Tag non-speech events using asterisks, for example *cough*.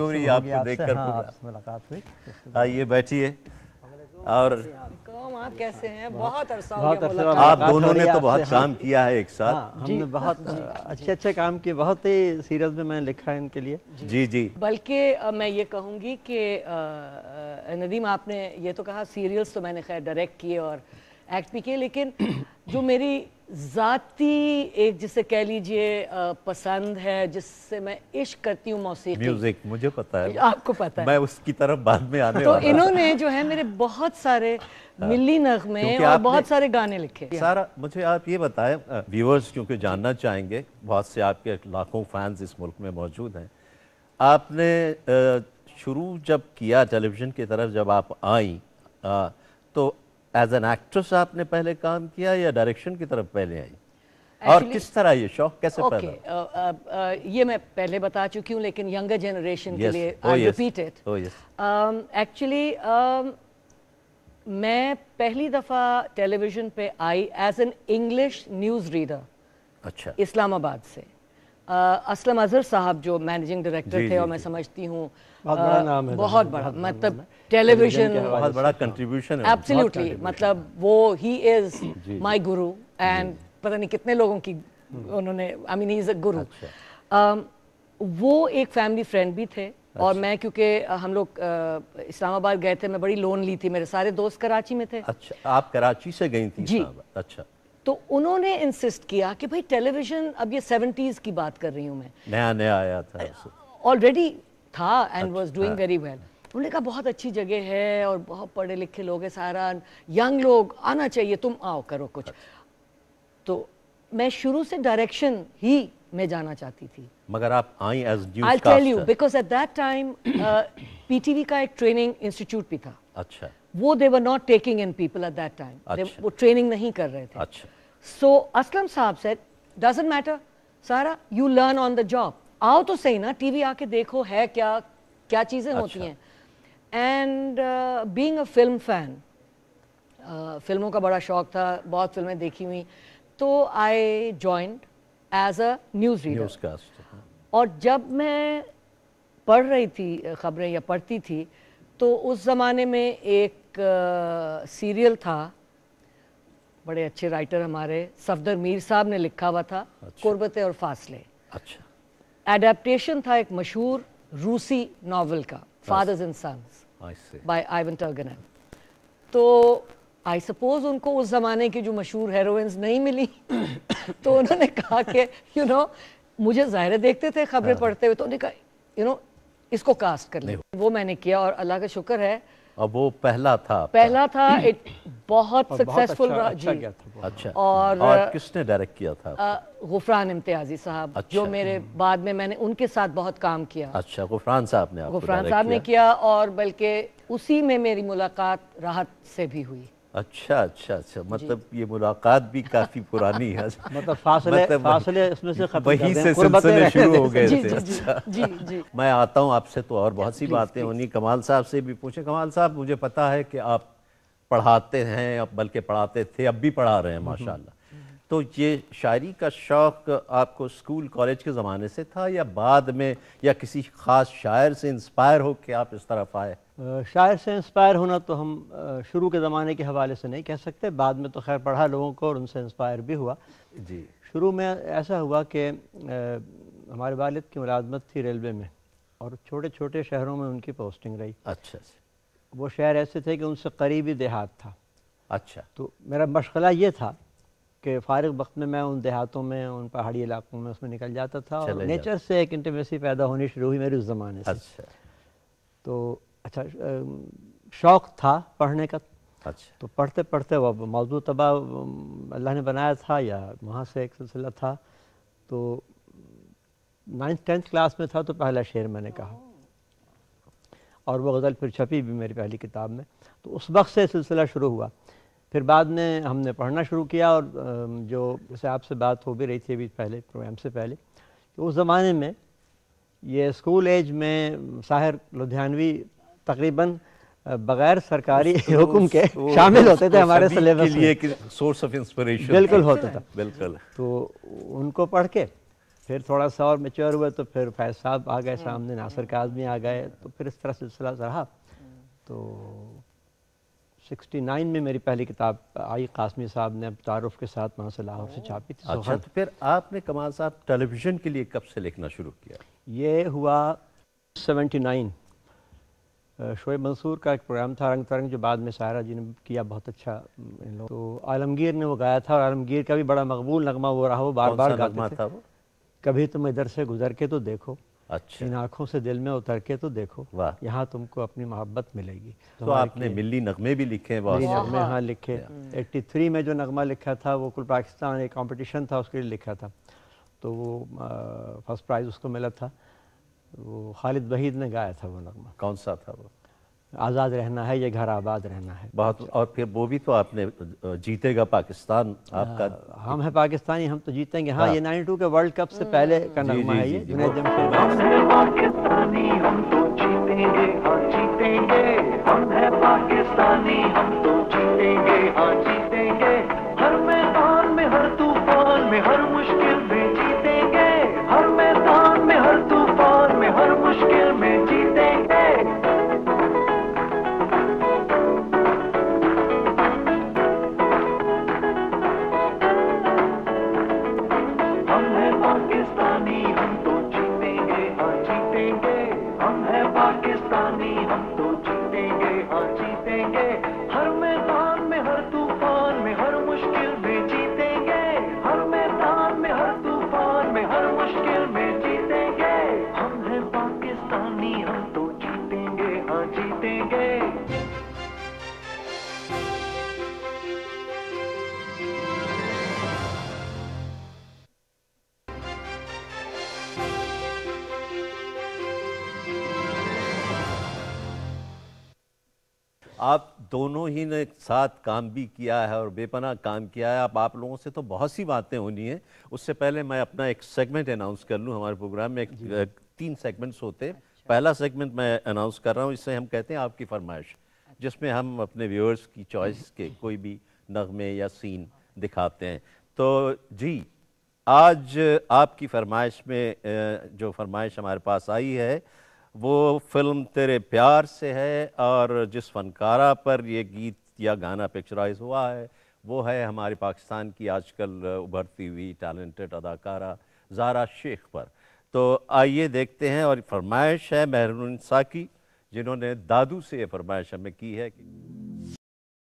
Curie आपको देखकर हाँ, मुलाकात हुई आइए हाँ, बैठिए और आप कैसे हैं बहुत अरसा बहुत अरसा आप दोनों ने तो बहुत हाँ। काम किया है एक हाँ, साथ हाँ, हमने बहुत *laughs* अच्छे अच्छे काम किए बहुत ही सीरियस में मैं लिखा है इनके लिए जी जी बल्कि मैं ये कहूंगी कि नदीम आपने ये तो कहा सीरियल्स तो मैंने खैर डायरेक्ट किए और एक्ट भी किए लेकिन जो मेरी ज़ाती एक जिसे कह लीजिए पसंद है जिससे मैं इश्क करती हूँ मौसीकी म्यूजिक मुझे पता है आपको पता है मैं उसकी तरफ बाद में आने तो इन्होंने जो है मेरे बहुत सारे हाँ। मिली नगमे और बहुत सारे गाने लिखे सारा मुझे आप ये बताएं व्यूअर्स क्योंकि जानना चाहेंगे बहुत से आपके लाखों फैंस इस मुल्क में मौजूद हैं आपने शुरू जब किया टेलीविज़न की तरफ जब आप आई तो एज एन एक्ट्रेस आपने पहले काम किया या डायरेक्शन की तरफ पहले आई Actually, और किस तरह ये शौक कैसे okay, पैदा uh, uh, uh, ये मैं पहले बता चुकी हूँ लेकिन यंगर जनरेशन yes, के लिए आई रिपीट इट एक्चुअली मैं पहली दफ़ा टेलीविज़न पे I as an English news reader अच्छा इस्लामाबाद से असलम अजहर साहब जो मैनेजिंग डायरेक्टर थे और मैं समझती हूँ बहुत बड़ा मतलब टेलीविजन बहुत बड़ा कंट्रीब्यूशन मतलब है एब्सोल्युटली मतलब वो he is my guru and पता नहीं कितने लोगों की हम्म। उन्होंने I mean he is a गुरु वो एक फैमिली फ्रेंड भी थे अच्छा। और मैं क्योंकि हम लोग इस्लामाबाद गए थे मैं बड़ी लोन ली थी मेरे सारे दोस्त कराची में थे अच्छा आप कराची से गई थी जी अच्छा तो उन्होंने इंसिस्ट किया कि भाई टेलीविज़न अब ये सेवेंटीज़ की बात कर रही हूँ मैं नया नया आया था ऑलरेडी था and was doing very well उन्होंने कहा बहुत अच्छी जगह है और बहुत पढ़े लिखे लोग हैं सारा यंग लोग आना चाहिए तुम आओ करो कुछ अच्छा। तो मैं शुरू से डायरेक्शन ही मैं जाना चाहती थी मगर आप I as I tell you because at that time PTV का एक ट्रेनिंग इंस्टीट्यूट भी था अच्छा वो they were not taking in people at that time वो ट्रेनिंग नहीं कर रहे थे अच्छा सो असलम साहब से डजेंट मैटर सारा you learn on the job आओ तो सही ना टीवी आके देखो है क्या क्या चीज़ें अच्छा. होती हैं and being a film fan फिल्मों का बड़ा शौक था बहुत फिल्में देखी हुई तो I joined as a news reader और जब मैं पढ़ रही थी खबरें या पढ़ती थी तो उस ज़माने में एक सीरियल uh, था बड़े अच्छे राइटर हमारे सफदर मीर साहब ने लिखा हुआ था अच्छा। कुर्बतें और फासले अच्छा एडेप्टेशन था एक मशहूर रूसी नावल का Fathers and Sons by Ivan Turgenev तो आई सपोज उनको उस ज़माने की जो मशहूर हेरोइंस नहीं मिली *coughs* तो उन्होंने कहा कि यू नो मुझे ज़ाहिर देखते थे खबरें हाँ। पढ़ते हुए तो उन्होंने कहा यू नो इसको कास्ट कर ले वो मैंने किया और अल्लाह का शुक्र है अब वो पहला था पहला था इट *clears throat* बहुत सक्सेसफुल अच्छा- रहा अच्छा जी अच्छा और, और किसने डायरेक्ट किया था गुफरान इम्तियाजी साहब अच्छा, जो मेरे हम्म। बाद में मैंने उनके साथ बहुत काम किया अच्छा गुफरान साहब ने गुफरान साहब ने किया और बल्कि उसी में मेरी मुलाकात राहत से भी हुई अच्छा अच्छा अच्छा मतलब ये मुलाकात भी काफी पुरानी है *laughs* मतलब फासले मतलब फासले इसमें से वहीं से सिलसिले शुरू हो गए थे अच्छा जी जी मैं आता हूँ आपसे तो और बहुत सी बातें होनी कमाल साहब से भी पूछे कमाल साहब मुझे पता है कि आप पढ़ाते हैं अब बल्कि पढ़ाते थे अब भी पढ़ा रहे हैं हम्म, माशाल्लाह तो ये शायरी का शौक़ आपको स्कूल कॉलेज के ज़माने से था या बाद में या किसी ख़ास शायर से इंस्पायर हो के आप इस तरफ आए शायर से इंस्पायर होना तो हम शुरू के ज़माने के हवाले से नहीं कह सकते बाद में तो खैर पढ़ा लोगों को और उनसे इंस्पायर भी हुआ जी शुरू में ऐसा हुआ कि हमारे वालिद की मुलाजमत थी रेलवे में और छोटे छोटे शहरों में उनकी पोस्टिंग रही अच्छा, अच्छा। वो शहर ऐसे थे कि उनसे करीबी देहात था अच्छा तो मेरा मशगला ये था कि फारग वक्त में मैं उन देहातों में उन पहाड़ी इलाकों में उसमें निकल जाता था और नेचर से एक इंटीमेसी पैदा होनी शुरू हुई मेरे उस ज़माने से अच्छा तो अच्छा शौक़ था पढ़ने का अच्छा तो पढ़ते पढ़ते वह मौजू तबा अल्लाह ने बनाया था या वहाँ से एक सिलसिला था तो नाइन्थ टेंथ क्लास में था तो पहला शेर मैंने कहा और वो गज़ल फिर छपी भी मेरी पहली किताब में तो उस वक्त से सिलसिला शुरू हुआ फिर बाद में हमने पढ़ना शुरू किया और जो जैसे आपसे बात हो भी रही थी अभी पहले प्रोग्राम से पहले तो उस ज़माने में ये स्कूल एज में साहिर लुधियानवी तकरीबन बगैर सरकारी हुक्म के शामिल होते थे हमारे सिलेबस के लिए सोर्स ऑफ इंस्पिरेशन बिल्कुल होता था बिल्कुल तो उनको पढ़ के फिर थोड़ा सा और मेच्योर हुए तो फिर फैज साहब आ गए हम्म, सामने हम्म। नासर का आदमी आ गए तो फिर इस तरह सिलसिला रहा हम्म। तो 69 में मेरी पहली किताब आई कासमी साहब ने अब तारुफ के साथ वहाँ से लाहौर से छापी थी अच्छा तो फिर आपने कमाल साहब टेलीविज़न के लिए कब से लिखना शुरू किया ये हुआ 79 शोएब मंसूर का एक प्रोग्राम था रंग तरंग जो बाद में सायरा जी ने किया बहुत अच्छा तो आलमगीर ने वो गाया था और आलमगीर का भी बड़ा मकबूल नगमा वो रहा वो बार बार गाता था वो कभी तुम इधर से गुजर के तो देखो अच्छा इन आँखों से दिल में उतर के तो देखो वाह यहाँ तुमको अपनी मोहब्बत मिलेगी तो आपने मिली नगमे भी लिखे हैं नगमे हाँ लिखे 83 hmm. में जो नगमा लिखा था वो कुल पाकिस्तान एक कंपटीशन था उसके लिए लिखा था तो वो फर्स्ट प्राइज़ उसको मिला था वो खालिद वहीद ने गाया था वो नगमा कौन सा था वो आज़ाद रहना है ये घर आबाद रहना है बहुत और फिर वो भी तो आपने जीतेगा पाकिस्तान आपका हाँ, हम हैं पाकिस्तानी हम तो जीतेंगे हाँ, हाँ। ये 92 के वर्ल्ड कप से पहले का नगमा है ये जुनेद जमशेद आप दोनों ही ने साथ काम भी किया है और बेपना काम किया है आप आप लोगों से तो बहुत सी बातें होनी है उससे पहले मैं अपना एक सेगमेंट अनाउंस कर लूँ हमारे प्रोग्राम में एक, तीन सेगमेंट्स होते हैं अच्छा। पहला सेगमेंट मैं अनाउंस कर रहा हूँ इससे हम कहते हैं आपकी फरमाइश अच्छा। जिसमें हम अपने व्यूअर्स की चॉइस के अच्छा। कोई भी नगमे या सीन दिखाते हैं तो जी आज आपकी फरमाइश में जो फरमाइश हमारे पास आई है वो फिल्म तेरे प्यार से है और जिस फनकारा पर ये गीत या गाना पिक्चराइज हुआ है वो है हमारे पाकिस्तान की आजकल उभरती हुई टैलेंटेड अदाकारा जारा शेख पर तो आइए देखते हैं और फरमाइश है महरून साकी जिन्होंने दादू से ये फरमाइश हमें की है कि